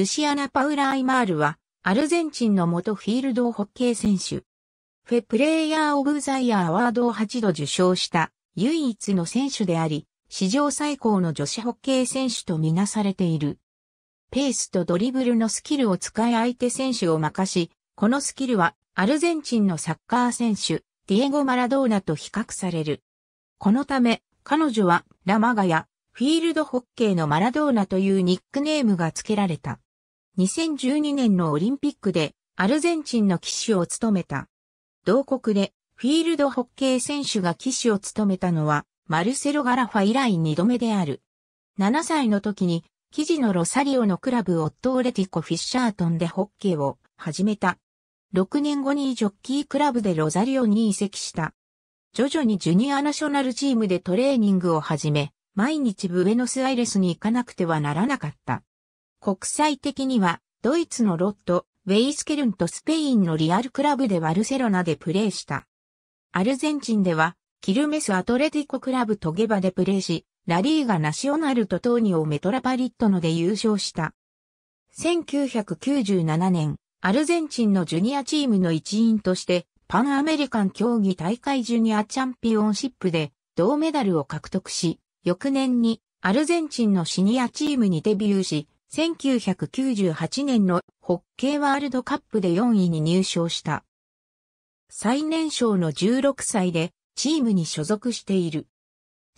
ルシアナ・パウラ・アイマールは、アルゼンチンの元フィールドホッケー選手。フェプレイヤー・オブ・ザ・イヤー・アワードを8度受賞した唯一の選手であり、史上最高の女子ホッケー選手とみなされている。ペースとドリブルのスキルを使い相手選手を任し、このスキルはアルゼンチンのサッカー選手、ディエゴ・マラドーナと比較される。このため、彼女はラマガやフィールドホッケーのマラドーナというニックネームが付けられた。2012年のオリンピックでアルゼンチンの騎手を務めた。同国でフィールドホッケー選手が騎手を務めたのはマルセロ・ガラファ以来2度目である。7歳の時に記事のロサリオのクラブオットーレティコ・フィッシャートンでホッケーを始めた。6年後にジョッキークラブでロザリオに移籍した。徐々にジュニアナショナルチームでトレーニングを始め、毎日ブエノスアイレスに行かなくてはならなかった。国際的には、ドイツのロット、ウェイスケルンとスペインのリアルクラブでバルセロナでプレーした。アルゼンチンでは、キルメスアトレティコクラブトゲバでプレーし、ラリーガナショナルとトーニオメトラパリットので優勝した。1997年、アルゼンチンのジュニアチームの一員として、パンアメリカン競技大会ジュニアチャンピオンシップで銅メダルを獲得し、翌年にアルゼンチンのシニアチームにデビューし、1998年のホッケーワールドカップで4位に入賞した。最年少の16歳でチームに所属している。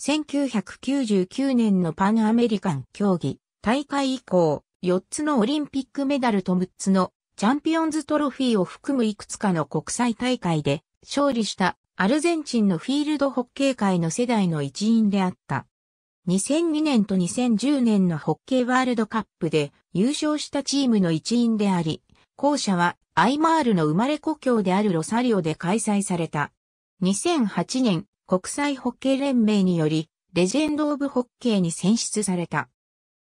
1999年のパンアメリカン競技大会以降、4つのオリンピックメダルと6つのチャンピオンズトロフィーを含むいくつかの国際大会で勝利したアルゼンチンのフィールドホッケー界の世代の一員であった。2002年と2010年のホッケーワールドカップで優勝したチームの一員であり、校舎はアイマールの生まれ故郷であるロサリオで開催された。2008年国際ホッケー連盟によりレジェンド・オブ・ホッケーに選出された。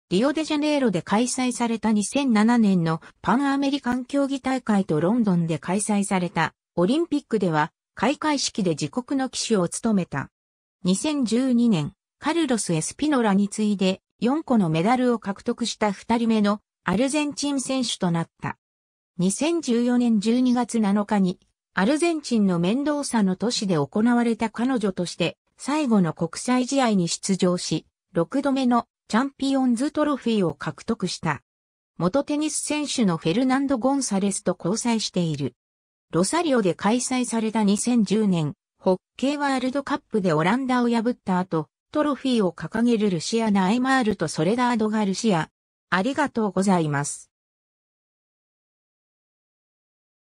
リオデジャネイロで開催された2007年のパンアメリカン競技大会とロンドンで開催されたオリンピックでは開会式で自国の騎手を務めた。2012年カルロス・エスピノラに次いで4個のメダルを獲得した2人目のアルゼンチン選手となった。2014年12月7日にアルゼンチンのメンドーサの都市で行われた彼女として最後の国際試合に出場し、6度目のチャンピオンズトロフィーを獲得した。元テニス選手のフェルナンド・ゴンサレスと交際している。ロサリオで開催された2010年、ホッケーワールドカップでオランダを破った後、トロフィーを掲げるルシア・ナエマールとソレダード・ガルシア。ありがとうございます。